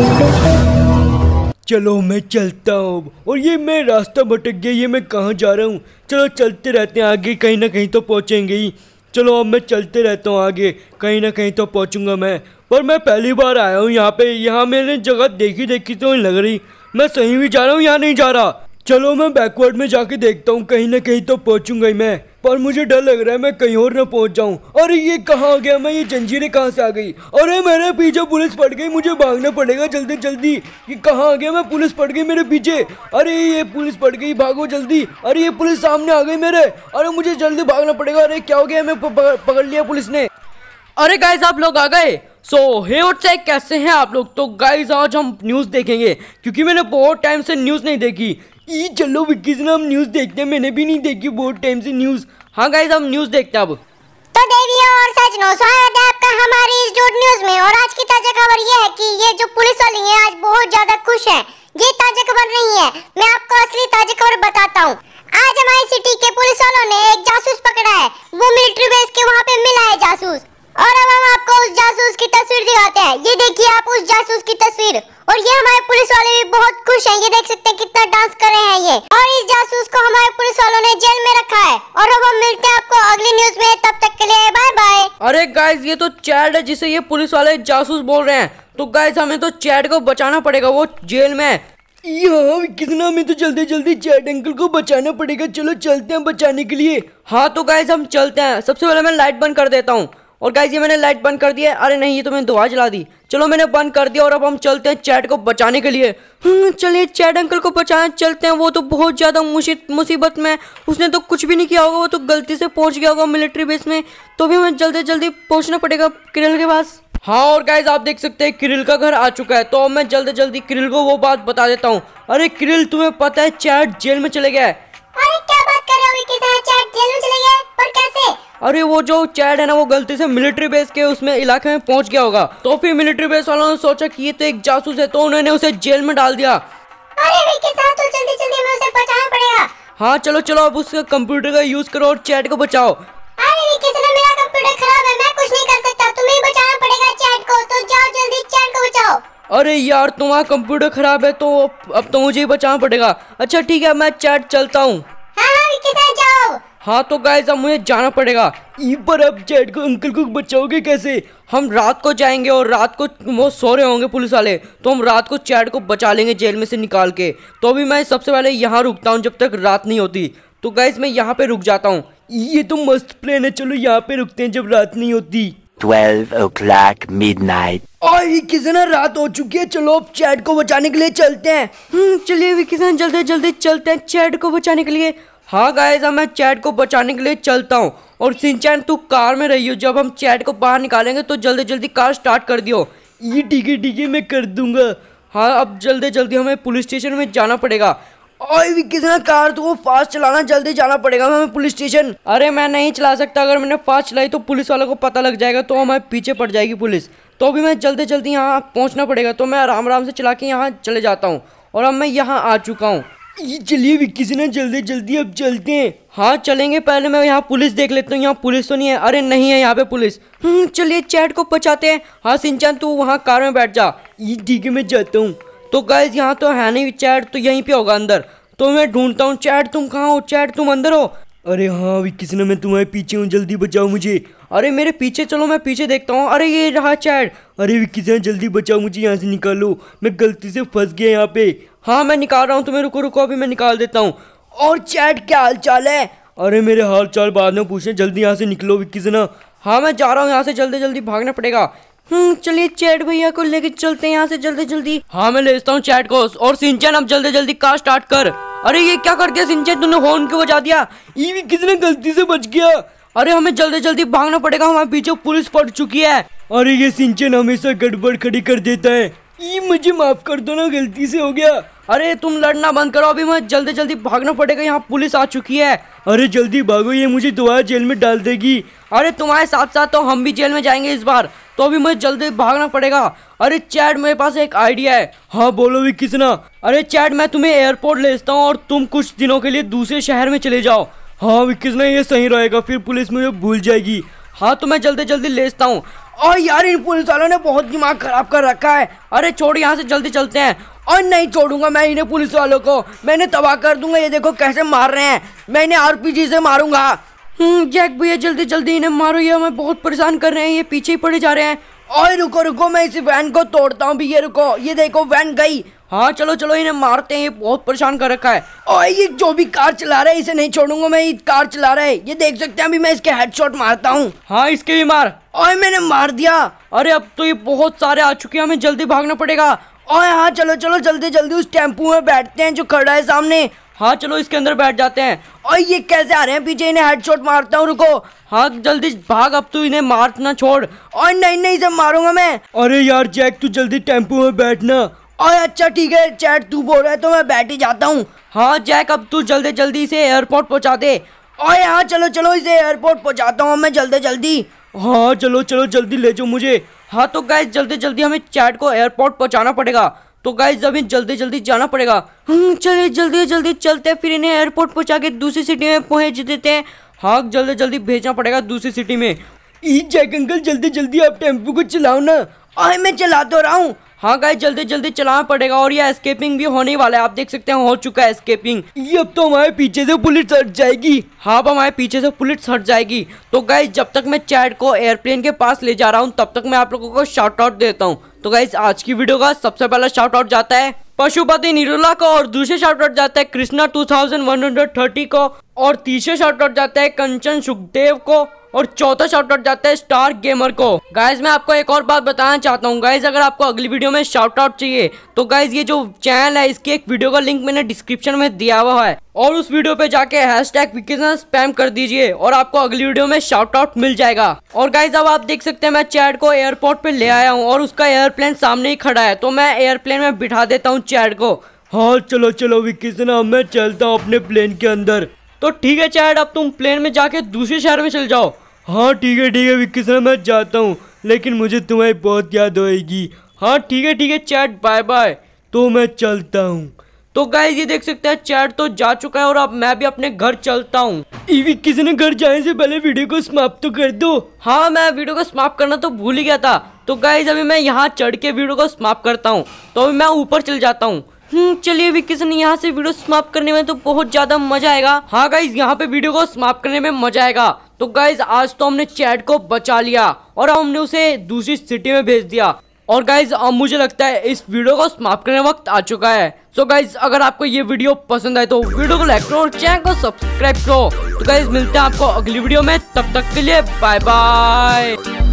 चलो मैं चलता हूँ और ये मैं रास्ता भटक गया ये मैं कहाँ जा रहा हूँ चलो चलते रहते हैं आगे कहीं ना कहीं तो पहुँचेंगे ही चलो अब मैं चलते रहता हूँ आगे कहीं ना कहीं तो पहुँचूंगा मैं पर मैं पहली बार आया हूँ यहाँ पे यहाँ मैंने जगह देखी देखी तो नहीं लग रही मैं सही भी जा रहा हूँ यहाँ नहीं जा रहा चलो मैं बैकवर्ड में जाके देखता हूँ कहीं ना कहीं तो पहुंचूंगा ही मैं पर मुझे डर लग रहा है मैं कहीं और ना पहुंच जाऊं अरे ये कहाँ आ गया मैं ये जंजीरें कहाँ से आ गई अरे मेरे पीछे पुलिस पड़ गई मुझे भागना पड़ेगा जल्दी जल्दी ये कहाँ आ गया मैं पुलिस पड़ गई मेरे पीछे अरे ये पुलिस पड़ गई भागो जल्दी अरे ये पुलिस सामने आ गई मेरे अरे मुझे जल्दी भागना पड़ेगा अरे क्या हो गया मैं पकड़ लिया पुलिस ने अरे गाइज आप लोग आ गए सो हे और चेक कैसे हैं आप लोग तो गाइज आज हम न्यूज़ देखेंगे क्योंकि मैंने बहुत टाइम से न्यूज़ नहीं देखी ये चलो विक्की से हम न्यूज़ देखते हैं मैंने भी नहीं देखी बहुत टाइम से न्यूज़ हाँ गाइज हम न्यूज़ देखते हैं अब तो देवियों और सच नो स्वागत है आपका हमारी इस न्यूज़ में और जाते हैं ये देखिए आप उस जासूस की तस्वीर और ये हमारे पुलिस वाले भी बहुत खुश हैं ये देख सकते हैं कितना डांस कर रहे हैं ये और इस जासूस को हमारे पुलिस वालों ने जेल में रखा है और अब हम मिलते हैं आपको अगली न्यूज में तब तक के लिए बाय बाय अरे गाइज ये तो चैट है जिसे ये पुलिस वाले जासूस बोल रहे हैं तो गाइज हमें तो चैट को बचाना पड़ेगा वो जेल में यहाँ कितना हमें तो जल्दी जल्दी चैट अंकल को बचाना पड़ेगा चलो चलते हैं बचाने के लिए हाँ तो गाइज हम चलते हैं सबसे पहले मैं लाइट बंद कर देता हूँ और गाइज ये मैंने लाइट बंद कर दिया अरे नहीं ये तो मैंने दुआ जला दी चलो मैंने बंद कर दिया और अब हम चलते हैं चैट को बचाने के लिए हम्म, चलिए चैट अंकल को बचाने चलते हैं वो तो बहुत ज़्यादा मुसीबत में उसने तो कुछ भी नहीं किया होगा वो तो गलती से पहुंच गया होगा मिलिट्री बेस में तो भी हमें जल्दी जल्दी पहुंचना पड़ेगा किरल के पास हाँ और गाइज आप देख सकते हैं किरिल का घर आ चुका है तो मैं जल्दी जल्दी किरिल को वो बात बता देता हूँ अरे किरिल तुम्हें पता है चैट जेल में चले गया है अरे वो जो चैड है ना वो गलती से मिलिट्री बेस के उसमें इलाके में पहुंच गया होगा तो फिर मिलिट्री बेस वालों ने सोचा कि ये तो एक जासूस है तो उन्होंने उसे जेल में डाल दिया अरे जल्दी जल्दी उसे बचाना पड़ेगा हाँ चलो चलो अब उसके कंप्यूटर का यूज करो और चैट को बचाओ अरे मेरा कंप्यूटर खराब है मैं कुछ नहीं कर सकता तुम्हें बचाना पड़ेगा चैट को तो जाओ जल्दी चैट को बचाओ अरे यार तुम्हारा कंप्यूटर खराब है तो अब तो मुझे ही बचाना पड़ेगा अच्छा ठीक है मैं चैट चलता हूँ हाँ तो गाइज अब मुझे जाना पड़ेगा ई पर अब जेड को अंकल को बचाओगे कैसे हम रात को जाएंगे और रात को वो सो रहे होंगे पुलिस वाले तो हम रात को चैट को बचा लेंगे जेल में से निकाल के तो अभी मैं सबसे पहले यहाँ रुकता हूँ जब तक रात नहीं होती तो गाइज मैं यहाँ पे रुक जाता हूँ ये तो मस्त प्लेन है चलो यहाँ पे रुकते हैं जब रात नहीं होती twelve o'clock midnight और विकिसन रात हो चुकी है चलो अब चैट को बचाने के लिए चलते हैं हम्म, चलिए विकिसन जल्दी जल्दी चलते हैं चैट को बचाने के लिए हाँ गाय अब मैं चैट को बचाने के लिए चलता हूँ और सिंचैन तू कार में रही हो जब हम चैट को बाहर निकालेंगे तो जल्दी जल्दी कार स्टार्ट कर दियो ये ठीक है ठीक है मैं कर दूंगा हाँ अब जल्दी जल्दी हमें पुलिस स्टेशन में जाना पड़ेगा और विक्की ना कार तो फास्ट चलाना जल्दी जाना पड़ेगा हमें पुलिस स्टेशन अरे मैं नहीं चला सकता अगर मैंने फास्ट चलाई तो पुलिस वालों को पता लग जाएगा तो हमारे पीछे पड़ जाएगी पुलिस तो अभी मैं जल्दी जल्दी यहाँ पहुँचना पड़ेगा तो मैं आराम आराम से चला के यहाँ चले जाता हूँ और अब मैं यहाँ आ चुका हूँ चलिए विक्की ना जल्दी जल्दी अब चलते हैं हाँ चलेंगे पहले मैं यहाँ पुलिस देख लेता हूँ यहाँ पुलिस तो नहीं है अरे नहीं है यहाँ पे पुलिस हम्म, चलिए चैट को पहुँचाते हैं हाँ सिंचन तू वहाँ कार में बैठ जा ये ठीक है मैं जाता हूँ तो गैस यहाँ तो है नहीं चैट तो यहीं पे होगा अंदर तो मैं ढूंढता हूँ चैट तुम कहाँ हो चैट तुम अंदर हो अरे हाँ विक्की ने मैं तुम्हारे पीछे हूँ जल्दी बचाओ मुझे अरे मेरे पीछे चलो मैं पीछे देखता हूँ अरे ये रहा चैट अरे विक्की से जल्दी बचाओ मुझे यहाँ से निकालो मैं गलती से फंस गया यहाँ पे हाँ मैं निकाल रहा हूँ तुम्हें तो रुको रुको अभी मैं निकाल देता हूँ और चैट क्या हाल चाल है अरे मेरे हाल चाल बाद में पूछे जल्दी यहाँ से निकलो विक्की से ना हाँ मैं जा रहा हूँ यहाँ से जल्दी जल्दी भागना पड़ेगा हम्म, चलिए चैट भैया को लेके चलते हैं यहाँ से जल्दी जल्दी हाँ मैं लेता हूँ चैट को और सिंचन अब जल्दी जल्दी कार स्टार्ट कर अरे ये क्या कर दिया सिंचन तुमने हॉर्न क्यों बजा दिया भी कितने गलती से बच गया अरे हमें जल्दी जल्दी भागना पड़ेगा हमारे पीछे पुलिस पड़ चुकी है अरे ये सिंचन हमेशा गड़बड़ खड़ी कर देता है ये मुझे माफ कर दो ना गलती से हो गया अरे तुम लड़ना बंद करो अभी मैं जल्दी जल्दी भागना पड़ेगा यहाँ पुलिस आ चुकी है अरे जल्दी भागो ये मुझे दोबारा जेल में डाल देगी अरे तुम्हारे साथ साथ तो हम भी जेल में जाएंगे इस बार तो अभी मुझे जल्दी भागना पड़ेगा अरे चैट मेरे पास एक आइडिया है हाँ बोलो भी किसना अरे चैट मैं तुम्हें एयरपोर्ट ले जाता हूँ और तुम कुछ दिनों के लिए दूसरे शहर में चले जाओ हाँ विक्किस ना ये सही रहेगा फिर पुलिस मुझे भूल जाएगी हाँ तो मैं जल्दी जल्दी ले जाता हूँ और यार इन पुलिस वालों ने बहुत दिमाग खराब कर रखा है अरे छोड़ यहाँ से जल्दी चलते हैं और नहीं छोड़ूंगा मैं इन्हें पुलिस वालों को मैंने तबाह कर दूंगा ये देखो कैसे मार रहे हैं मैं इन्हें जी से मारूंगा हम्म, जैक भैया जल्दी जल्दी इन्हें मारो ये हमें बहुत परेशान कर रहे हैं ये पीछे ही पड़े जा रहे हैं और रुको रुको मैं इसी वैन को तोड़ता हूँ भैया रुको ये देखो वैन गई हाँ चलो चलो इन्हें मारते हैं ये बहुत परेशान कर रखा है और ये जो भी कार चला रहा है इसे नहीं छोड़ूंगा मैं ये कार चला रहा है ये देख सकते हैं अभी मैं इसके हेडशॉट मारता हूँ हाँ इसके भी मार और मैंने मार दिया अरे अब तो ये बहुत सारे आ चुके हैं हमें जल्दी भागना पड़ेगा और हाँ चलो चलो जल्दी जल्दी उस टेम्पू में बैठते हैं जो खड़ा है सामने हाँ चलो इसके अंदर बैठ जाते हैं और ये कैसे आ रहे हैं पीछे इन्हें हेडशॉट मारता हूँ रुको हाँ जल्दी भाग अब तू इन्हें मारना छोड़ और नहीं नहीं सब मारूंगा मैं अरे यार जैक तू जल्दी टेम्पू में बैठना और अच्छा ठीक है चैट तू बोल रहा है तो मैं बैठ ही जाता हूँ हाँ जैक अब तू जल्दी जल्दी इसे एयरपोर्ट पहुँचा दे और यहाँ चलो चलो इसे एयरपोर्ट पहुँचाता हूँ मैं जल्दी जल्दी हाँ चलो चलो जल्दी ले जाओ मुझे हाँ तो गाइज जल्दी जल्दी हमें चैट को एयरपोर्ट पहुँचाना पड़ेगा तो गाइज अभी जल्दी जल्दी जाना पड़ेगा हम चलिए जल्दी जल्दी चलते फिर इन्हें एयरपोर्ट पहुँचा के दूसरी सिटी में पहुँच देते हैं हाँ जल्दी जल्दी भेजना पड़ेगा दूसरी सिटी में ई जैक अंकल जल्दी जल्दी आप टेम्पू को चलाओ ना आए मैं चला तो रहा हूँ हाँ गाय जल्दी जल्दी चलाना पड़ेगा और ये एस्केपिंग भी होने वाला है आप देख सकते हैं हो चुका है एस्केपिंग ये अब तो हमारे पीछे से पुलिस हट जाएगी हाँ अब हमारे पीछे से पुलिस हट जाएगी तो गाय जब तक मैं चैट को एयरप्लेन के पास ले जा रहा हूँ तब तक मैं आप लोगों को शॉर्ट आउट देता हूँ तो गाइज आज की वीडियो का सबसे पहला शॉर्ट आउट जाता है पशुपति निरुला को और दूसरे शॉर्ट आउट जाता है कृष्णा टू को और तीसरे शॉर्ट आउट जाता है कंचन सुखदेव को और चौथा शाउट आउट जाता है स्टार गेमर को गाइज मैं आपको एक और बात बताना चाहता हूँ गाइज अगर आपको अगली वीडियो में शॉर्ट आउट चाहिए तो गाइज ये जो चैनल है इसकी एक वीडियो का लिंक मैंने डिस्क्रिप्शन में दिया हुआ है और उस वीडियो पे जाके हैश टैग स्पैम कर दीजिए और आपको अगली वीडियो में शाउट आउट मिल जाएगा और गाइज अब आप देख सकते हैं मैं चैट को एयरपोर्ट पे ले आया हूँ और उसका एयरप्लेन सामने ही खड़ा है तो मैं एयरप्लेन में बिठा देता हूँ चैट को हाँ चलो चलो विकी मैं चलता हूँ अपने प्लेन के अंदर तो ठीक है चैट अब तुम प्लेन में जाके दूसरे शहर में चल जाओ हाँ ठीक है ठीक है विक्की सर मैं जाता हूँ लेकिन मुझे तुम्हारी बहुत याद होएगी हाँ ठीक है ठीक है चैट बाय बाय तो मैं चलता हूँ तो गाइज ये देख सकते हैं चैट तो जा चुका है और अब मैं भी अपने घर चलता हूँ किसी ने घर जाने से पहले वीडियो को समाप्त तो कर दो हाँ मैं वीडियो को समाप्त करना तो भूल ही गया था तो गाय अभी मैं यहाँ चढ़ के वीडियो को समाप्त करता हूँ तो अभी मैं ऊपर चल जाता हूँ हम्म, चलिए भी किसी ने यहाँ से वीडियो समाप्त करने में तो बहुत ज्यादा मजा आएगा हाँ गाइज यहाँ पे वीडियो को समाप्त करने में मजा आएगा तो गाइज आज तो हमने चैट को बचा लिया और हमने उसे दूसरी सिटी में भेज दिया और गाइज अब मुझे लगता है इस वीडियो को समाप्त करने वक्त आ चुका है सो so गाइज अगर आपको ये वीडियो पसंद आए तो वीडियो को लाइक करो और चैनल को सब्सक्राइब करो तो गाइज मिलते हैं आपको अगली वीडियो में तब तक के लिए बाय बाय